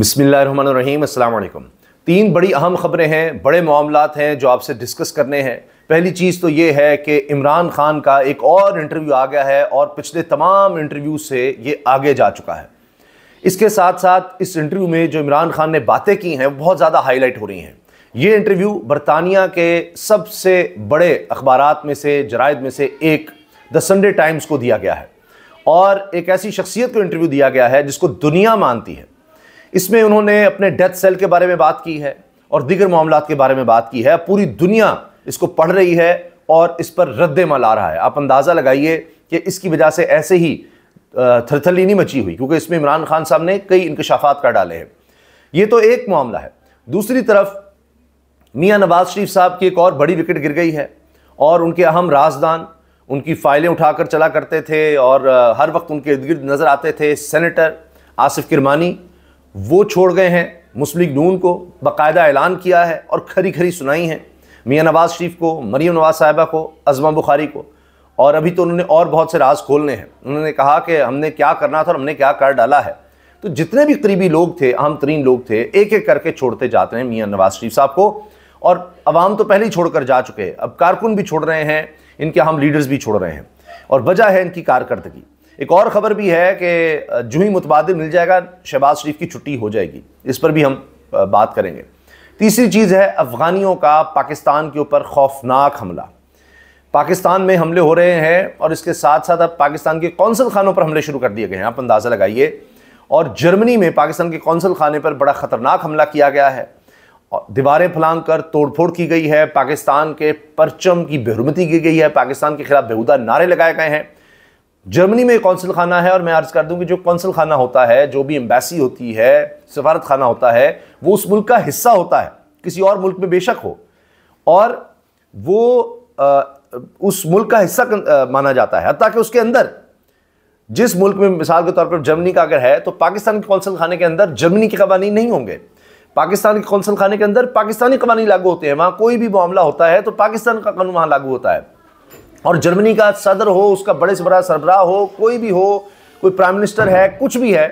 बसमीम अल्लाम तीन बड़ी अहम ख़बरें हैं बड़े मामलात हैं जो आपसे डिस्कस करने हैं पहली चीज़ तो ये है कि इमरान खान का एक और इंटरव्यू आ गया है और पिछले तमाम इंटरव्यू से ये आगे जा चुका है इसके साथ साथ इस इंटरव्यू में जो इमरान खान ने बातें की हैं बहुत ज़्यादा हाईलाइट हो रही हैं ये इंटरव्यू बरतानिया के सबसे बड़े अखबार में से जराइद में से एक द संडे टाइम्स को दिया गया है और एक ऐसी शख्सियत को इंटरव्यू दिया गया है जिसको दुनिया मानती है इसमें उन्होंने अपने डेथ सेल के बारे में बात की है और दीगर मामला के बारे में बात की है पूरी दुनिया इसको पढ़ रही है और इस पर रद्दमल आ रहा है आप अंदाज़ा लगाइए कि इसकी वजह से ऐसे ही थरथली नहीं मची हुई क्योंकि इसमें इमरान खान साहब ने कई इंकशाफात कर डाले हैं ये तो एक मामला है दूसरी तरफ मियाँ नवाज शरीफ साहब की एक और बड़ी विकेट गिर गई है और उनके अहम राजदान उनकी फाइलें उठाकर चला करते थे और हर वक्त उनके इर्द गिर्द नज़र आते थे सेनेटर आसिफ किरमानी वो छोड़ गए हैं मुस्लिम नून को बाकायदा ऐलान किया है और खरी खरी सुनाई है मियाँ नवाज़ शरीफ को मरीम नवाज़ साहिबा को अजमा बुखारी को और अभी तो उन्होंने और बहुत से राज खोलने हैं उन्होंने कहा कि हमने क्या करना था और हमने क्या कर डाला है तो जितने भी करीबी लोग थे अहम तरीन लोग थे एक एक करके छोड़ते जाते हैं मियाँ नवाज़ शरीफ साहब को और आवाम तो पहले ही छोड़कर जा चुके हैं अब कारकुन भी छोड़ रहे हैं इनके हम लीडर्स भी छोड़ रहे हैं और वजह है इनकी कारकर्दगी एक और ख़बर भी है कि ही मुतबाद मिल जाएगा शहबाज शरीफ की छुट्टी हो जाएगी इस पर भी हम बात करेंगे तीसरी चीज़ है अफ़गानियों का पाकिस्तान के ऊपर खौफनाक हमला पाकिस्तान में हमले हो रहे हैं और इसके साथ साथ अब पाकिस्तान के कौंसल खानों पर हमले शुरू कर दिए गए हैं आप अंदाज़ा लगाइए और जर्मनी में पाकिस्तान के कौंसल खाने पर बड़ा ख़तरनाक हमला किया गया है और दीवारें फलांग कर तोड़फोड़ की गई है पाकिस्तान के परचम की बेहरमती की गई है पाकिस्तान के खिलाफ बेहुदा नारे लगाए गए हैं जर्मनी में कौंसिल खाना है और मैं अर्ज़ कर दूं कि जो कौंसिल खाना होता है जो भी एम्बेसी होती है सफारत खाना होता है वो उस मुल्क का हिस्सा होता है किसी और मुल्क में बेशक हो और वो आ, उस मुल्क का हिस्सा आ, माना जाता है हत्या कि उसके अंदर जिस मुल्क में मिसाल के तौर पर जर्मनी का अगर है तो पाकिस्तान के कौंसल खाने के अंदर जर्मनी के कवानी नहीं होंगे पाकिस्तान के कौंसल खाने के अंदर पाकिस्तानी कवानी लागू होते हैं वहाँ कोई भी मामला होता है तो पाकिस्तान का कानून वहाँ लागू होता है और जर्मनी का सदर हो उसका बड़े से बड़ा सरबराह हो कोई भी हो कोई प्राइम मिनिस्टर है कुछ भी है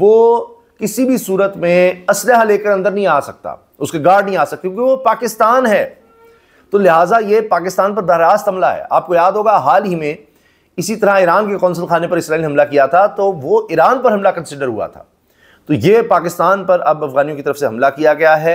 वो किसी भी सूरत में असलह लेकर अंदर नहीं आ सकता उसके गार्ड नहीं आ सकते क्योंकि वो पाकिस्तान है तो लिहाजा ये पाकिस्तान पर दरास्त हमला है आपको याद होगा हाल ही में इसी तरह ईरान के कौंसल खाने पर इसराइल ने हमला किया था तो वो ईरान पर हमला कंसिडर हुआ था तो ये पाकिस्तान पर अब अफगानियों की तरफ से हमला किया गया है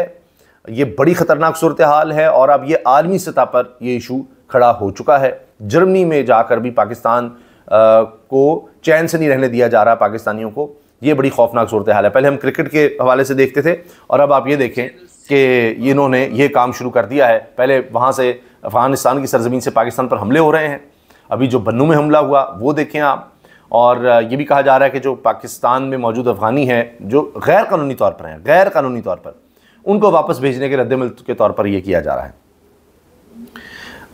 ये बड़ी ख़तरनाक सूरत हाल है और अब ये आलमी सतह पर ये इशू खड़ा हो चुका है जर्मनी में जाकर भी पाकिस्तान को चैन से नहीं रहने दिया जा रहा पाकिस्तानियों को ये बड़ी खौफनाक सूरत हाल है पहले हम क्रिकेट के हवाले से देखते थे और अब आप ये देखें कि इन्होंने ये काम शुरू कर दिया है पहले वहाँ से अफ़गानिस्तान की सरजमीन से पाकिस्तान पर हमले हो रहे हैं अभी जो बन्नू में हमला हुआ वो देखें आप और ये भी कहा जा रहा है कि जो पाकिस्तान में मौजूद अफ़गानी हैं जो गैर कानूनी तौर पर हैं गैर कानूनी तौर पर उनको वापस भेजने के रद्दमल के तौर पर यह किया जा रहा है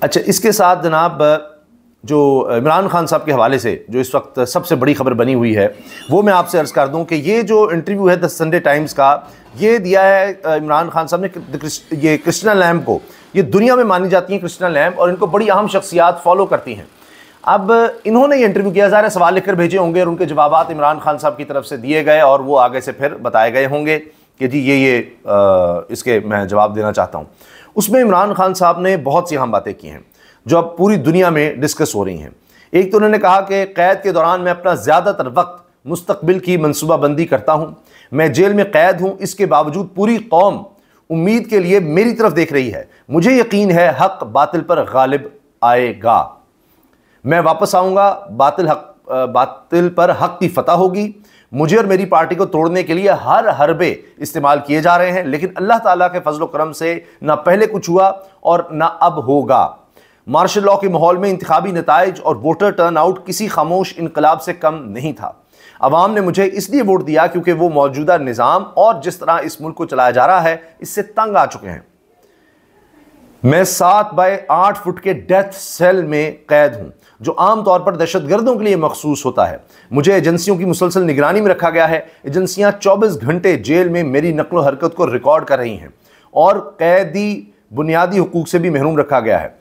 अच्छा इसके साथ जनाब जो इमरान खान साहब के हवाले से जो इस वक्त सबसे बड़ी खबर बनी हुई है वो मैं आपसे अर्ज़ कर दूं कि ये जो इंटरव्यू है द संडे टाइम्स का ये दिया है इमरान खान साहब ने ये कृष्णा लैम को ये दुनिया में मानी जाती हैं कृष्णा लैम और इनको बड़ी अहम शख्सियात फॉलो करती हैं अब इन्होंने ये इंटरव्यू किया जा है सवाल लिखकर भेजे होंगे और उनके जवाब इमरान खान साहब की तरफ से दिए गए और वो आगे से फिर बताए गए होंगे कि जी ये ये इसके मैं जवाब देना चाहता हूँ उसमें इमरान खान साहब ने बहुत सी अहम बातें की हैं जो अब पूरी दुनिया में डिस्कस हो रही हैं एक तो उन्होंने कहा कि कैद के दौरान मैं अपना ज़्यादातर वक्त मुस्तबिल की मनसूबाबंदी करता हूँ मैं जेल में कैद हूँ इसके बावजूद पूरी कौम उम्मीद के लिए मेरी तरफ देख रही है मुझे यकीन है हक बातिल पर गालिब आएगा मैं वापस आऊँगा बातिल हक बातिल पर हक की फतह होगी मुझे और मेरी पार्टी को तोड़ने के लिए हर हरबे इस्तेमाल किए जा रहे हैं लेकिन अल्लाह ताला के फजल करम से ना पहले कुछ हुआ और ना अब होगा मार्शल लॉ के माहौल में इंतबी नतज और वोटर टर्न आउट किसी खामोश इनकलाब से कम नहीं था आवाम ने मुझे इसलिए वोट दिया क्योंकि वो मौजूदा निज़ाम और जिस तरह इस मुल्क को चलाया जा रहा है इससे तंग आ चुके हैं मैं सात बाय आठ फुट के डेथ सेल में कैद हूँ जो आम तौर पर दहशतगर्दों के लिए मखसूस होता है मुझे एजेंसियों की मुसलसल निगरानी में रखा गया है एजेंसियाँ चौबीस घंटे जेल में मेरी नकल हरकत को रिकॉर्ड कर रही हैं और कैदी बुनियादी हकूक से भी महरूम रखा गया है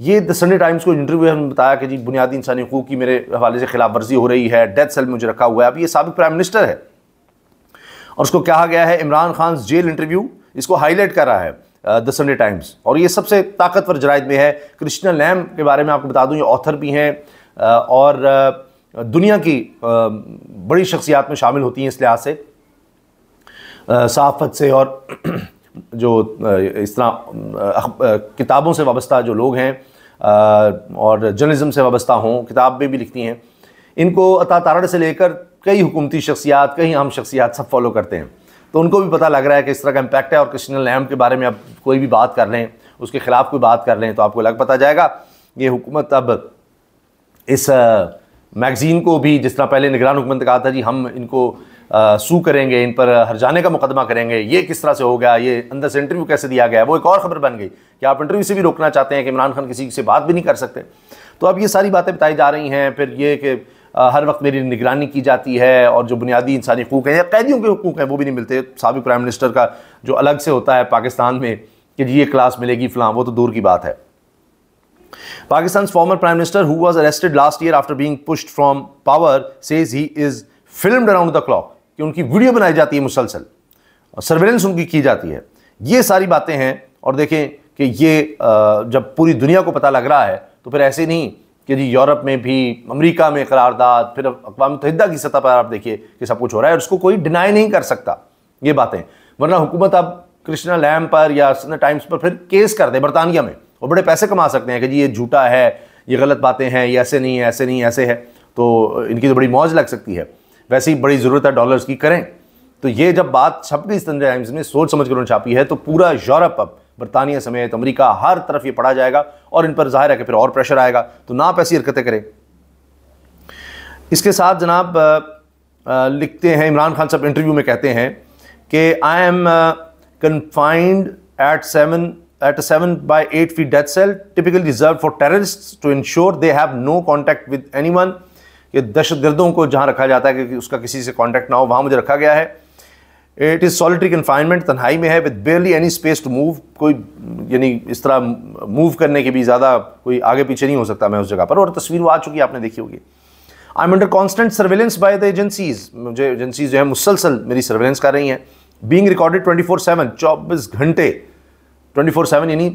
ये द संडे टाइम्स को इंटरव्यू में बताया कि जी बुनियादी इंसानी हकूक की मेरे हवाले से खिलाफ वर्जी हो रही है डेथ सेल में मुझे रखा हुआ है अब ये सबक प्राइम मिनिस्टर है और उसको कहा गया है इमरान खान जेल इंटरव्यू इसको हाईलाइट कर रहा है द संडे टाइम्स और ये सबसे ताकतवर जराइद में है कृष्णा लैम के बारे में आपको बता दूँ ये ऑथर भी हैं और दुनिया की बड़ी शख्सियात में शामिल होती हैं इस लिहाज से सहाफ़त से और जो इस तरह किताबों से वाबस्ता जो लोग हैं और जर्नलिज़म से वाबस्ता हों किताब में भी लिखती हैं इनको अता तारण से लेकर कई हुकूमती शख्सियात कई अहम शख्सियात सब फॉलो करते हैं तो उनको भी पता लग रहा है कि इस तरह का इम्पैक्ट है और कृष्ण लैम के बारे में आप कोई भी बात कर रहे हैं उसके ख़िलाफ़ कोई बात कर रहे हैं तो आपको अलग पता जाएगा ये हुकूमत अब इस मैगज़ीन को भी जिस तरह पहले निगरान हुकूमत ने कहा था जी हम इनको सू करेंगे इन पर हर जाने का मुकदमा करेंगे ये किस तरह से हो गया ये अंदर से इंटरव्यू कैसे दिया गया वो एक और ख़बर बन गई कि आप इंटरव्यू से भी रोकना चाहते हैं कि इमरान खान किसी से बात भी नहीं कर सकते तो अब ये सारी बातें बताई जा रही हैं फिर ये कि हर वक्त मेरी निगरानी की जाती है और जो बुनियादी इंसानी हकूक़ हैं या कैदियों के हकूक़ हैं वो भी नहीं मिलते सबक प्राइम मिनिस्टर का जो अलग से होता है पाकिस्तान में कि ये क्लास मिलेगी फ़लाँ वो तो दूर की बात है Pakistan former prime minister who was arrested last year after being pushed from power says he is filmed around the clock कि उनकी वीडियो बनाई जाती है मुसलसल सर्वेलेंस उनकी की जाती है ये सारी बातें हैं और देखें कि ये जब पूरी दुनिया को पता लग रहा है तो फिर ऐसे नहीं कि जी यूरोप में भी अमेरिका में करारदाद फिर अकवा मुतहदा की सतह पर आप देखिए कि सब कुछ हो रहा है और उसको कोई डिनाई नहीं कर सकता ये बातें वरना हुकूमत अब कृष्णा लैम पर या टाइम्स पर फिर केस कर दे बरतानिया में और बड़े पैसे कमा सकते हैं कि जी ये झूठा है ये गलत बातें हैं ये ऐसे नहीं है ऐसे नहीं ऐसे है तो इनकी तो बड़ी मौज लग सकती है वैसे ही बड़ी ज़रूरत है डॉलर्स की करें तो ये जब बात छपकी टाइम्स में सोच समझ कर उन्होंने छापी है तो पूरा यूरोप अब बरतानिया समेत अमरीका हर तरफ ये पढ़ा जाएगा और इन पर जाहिर है कि फिर और प्रेशर आएगा तो नाप ऐसी हरकतें करें इसके साथ जनाब लिखते हैं इमरान खान साहब इंटरव्यू में कहते हैं कि I am confined at seven at seven by eight feet death cell typical reserved for terrorist to ensure they have no contact with anyone ये दहशत गर्दों को जहाँ रखा जाता है कि उसका किसी से कॉन्टैक्ट ना हो वहाँ मुझे रखा गया है इट इज़ सॉलिटरी कन्फाइनमेंट तन्हाई में है with barely any space to move कोई यानी इस तरह मूव करने के भी ज़्यादा कोई आगे पीछे नहीं हो सकता मैं उस जगह पर और तस्वीर वो आ चुकी है आपने देखी होगी I am under constant surveillance by the agencies मुझे एजेंसीज जो है मुसलसल मेरी सर्वेलेंस कर रही हैं being recorded twenty four seven चौबीस घंटे ट्वेंटी फोर सेवन यानी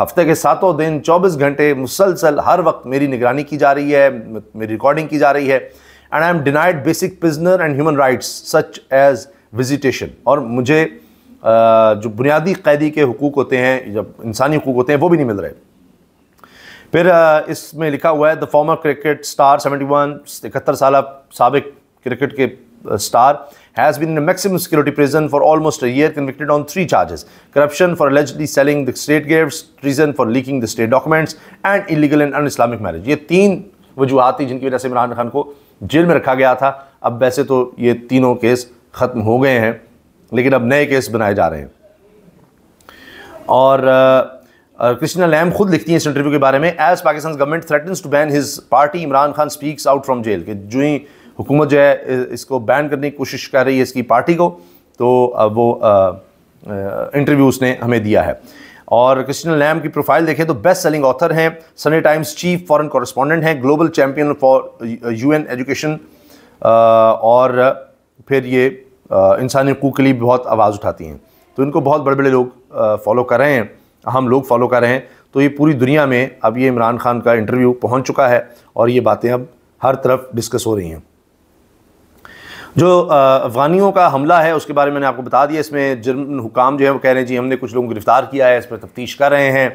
हफ्ते के सातों दिन चौबीस घंटे मुसलसल हर वक्त मेरी निगरानी की जा रही है मेरी रिकॉर्डिंग की जा रही है and I am denied basic prisoner and human rights such as visitation और मुझे जो बुनियादी कैदी के हकूक़ होते हैं जब इंसानी हकूक़ होते हैं वो भी नहीं मिल रहे फिर इसमें लिखा हुआ है the former cricket star seventy one इकहत्तर साल सबक क्रिकेट के star has been maximum security prison for almost a year convicted on three charges corruption for allegedly selling the state gifts treason for leaking the state documents and illegal and un Islamic marriage ये तीन वजूहत थी जिनकी वजह से इमरान खान को jail में रखा गया था अब वैसे तो ये तीनों केस ख़त्म हो गए हैं लेकिन अब नए केस बनाए जा रहे हैं और कृष्णा लैम खुद लिखती हैं इस इंटरव्यू के बारे में as Pakistan government threatens to ban his party Imran Khan speaks out from jail कि जो ही हुकूमत जो है इसको बैन करने की कोशिश कर रही है इसकी पार्टी को तो वो इंटरव्यू उसने हमें दिया है और कृष्णा लैम की प्रोफाइल देखें तो बेस्ट सेलिंग ऑथर हैं Sunday Times chief foreign correspondent हैं global champion for an education और फिर ये इंसानी हकूक़ के लिए बहुत आवाज़ उठाती हैं तो इनको बहुत बड़े बड़े लोग फॉलो कर रहे हैं हम लोग फॉलो कर रहे हैं तो ये पूरी दुनिया में अब ये इमरान खान का इंटरव्यू पहुंच चुका है और ये बातें अब हर तरफ डिस्कस हो रही हैं जो अफगानियों का हमला है उसके बारे में मैंने आपको बता दिया इसमें जर्मन हुकाम जो है वो कह रहे हैं जी हमने कुछ लोगों को गिरफ़्तार किया है इस पर तफ्तीश कर रहे हैं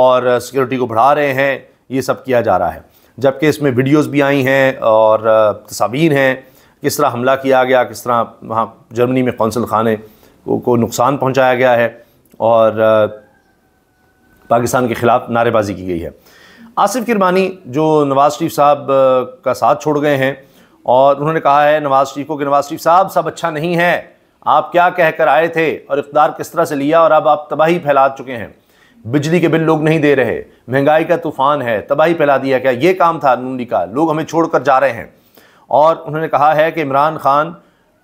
और सिक्योरिटी को बढ़ा रहे हैं ये सब किया जा रहा है जबकि इसमें वीडियोज़ भी आई हैं और तस्वीर हैं किस तरह हमला किया गया किस तरह वहाँ जर्मनी में कौंसल खाने को, को नुकसान पहुँचाया गया है और पाकिस्तान के ख़िलाफ़ नारेबाजी की गई है आसिफ किरमानी जो नवाज़ शरीफ साहब का साथ छोड़ गए हैं और उन्होंने कहा है नवाज़ शरीफ को कि नवाज़ शरीफ साहब सब अच्छा नहीं है आप क्या कहकर आए थे और इकदार किस तरह से लिया और अब आप तबाही फैला चुके हैं बिजली के बिल लोग नहीं दे रहे महंगाई का तूफ़ान है तबाही फैला दिया क्या ये काम था नून का लोग हमें छोड़ कर जा रहे हैं और उन्होंने कहा है कि इमरान खान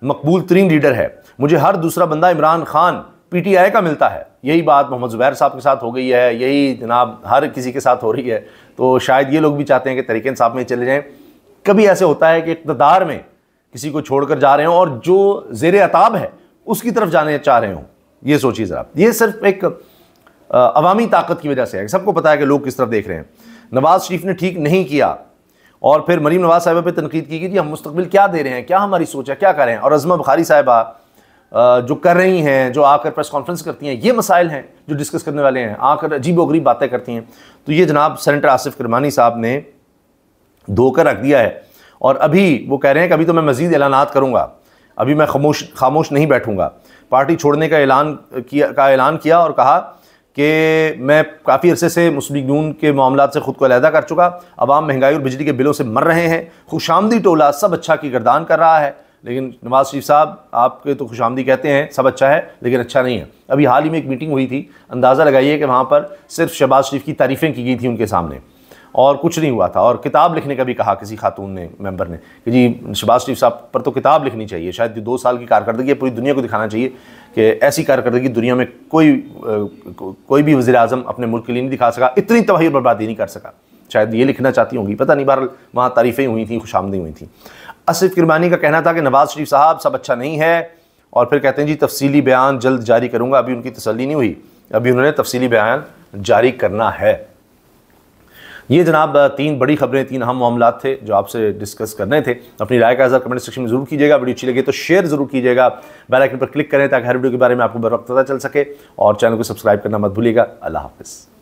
मकबूल तरीन लीडर है मुझे हर दूसरा बंदा इमरान खान पीटीआई का मिलता है यही बात मोहम्मद ज़ुबैर साहब के साथ हो गई है यही जनाब हर किसी के साथ हो रही है तो शायद ये लोग भी चाहते हैं कि तरीके साहब में चले जाएँ कभी ऐसे होता है कि इकतदार में किसी को छोड़कर जा रहे हों और जो जेर अताब है उसकी तरफ जाने चाह रहे हों ये सोचिए ज़रा ये सिर्फ एक अवामी ताकत की वजह से है सबको पता है कि लोग किस तरफ देख रहे हैं नवाज शरीफ ने ठीक नहीं किया और फिर मरीम नवाज साहबा पर तनकीद की कि जी हम मुस्तबिल क्या दे रहे हैं क्या हमारी सोच है क्या कर रहे हैं और अजमा बुखारी साहबा जो कर रही हैं जो आकर प्रेस कॉन्फ्रेंस करती हैं ये मसाइल हैं जो डिस्कस करने वाले हैं आकर अजीब वरीब बातें करती हैं तो ये जनाब सेंटर आसिफ करमानी साहब ने धोकर रख दिया है और अभी वो कह रहे हैं कि अभी तो मैं मज़ीद ऐलानात करूँगा अभी मैं खामोश खामोश नहीं बैठूँगा पार्टी छोड़ने का ऐलान किया का ऐलान किया और कहा कि मैं काफ़ी अरसे से मुस्लिम नून के मामला से ख़ुद को अलहदा कर चुका आवाम महंगाई और बिजली के बिलों से मर रहे हैं आमदी टोला सब अच्छा की गर्दान कर रहा है लेकिन नवाज़ शरीफ साहब आपके तो आमदी कहते हैं सब अच्छा है लेकिन अच्छा नहीं है अभी हाल ही में एक मीटिंग हुई थी अंदाज़ा लगाइए कि वहाँ पर सिर्फ शहबाज शरीफ की तारीफ़ें की गई थी उनके सामने और कुछ नहीं हुआ था और किताब लिखने का भी कहा किसी खातून ने मेंबर ने कि जी शबाज शरीफ साहब पर तो किताब लिखनी चाहिए शायद दो साल की कारकर्दगी पूरी दुनिया को दिखाना चाहिए कि ऐसी कारकर्दगी दुनिया में कोई कोई भी वजी अजम अपने मुल्क के लिए नहीं दिखा सका इतनी तबाही बर्बादी नहीं कर सका शायद ये लिखना चाहती होंगी पता नहीं बहर वहाँ तारीफ़ें हुई थी खुश हुई थी असिफ किरमानी का कहना था कि नवाज़ शरीफ साहब सब अच्छा नहीं है और फिर कहते हैं जी तफसली बयान जल्द जारी करूँगा अभी उनकी तसली नहीं हुई अभी उन्होंने तफसली बयान जारी करना है ये जनाब तीन बड़ी खबरें तीन अहम मामला थे जो आपसे डिस्कस करने थे अपनी राय का इजहार कमेंट सेक्शन में जरूर कीजिएगा वीडियो अच्छी लगी तो शेयर जरूर कीजिएगा बेल आइकन पर क्लिक करें ताकि हर वीडियो के बारे में आपको बर पता चल सके और चैनल को सब्सक्राइब करना मत भूलिएगा अल्लाह हाफिज़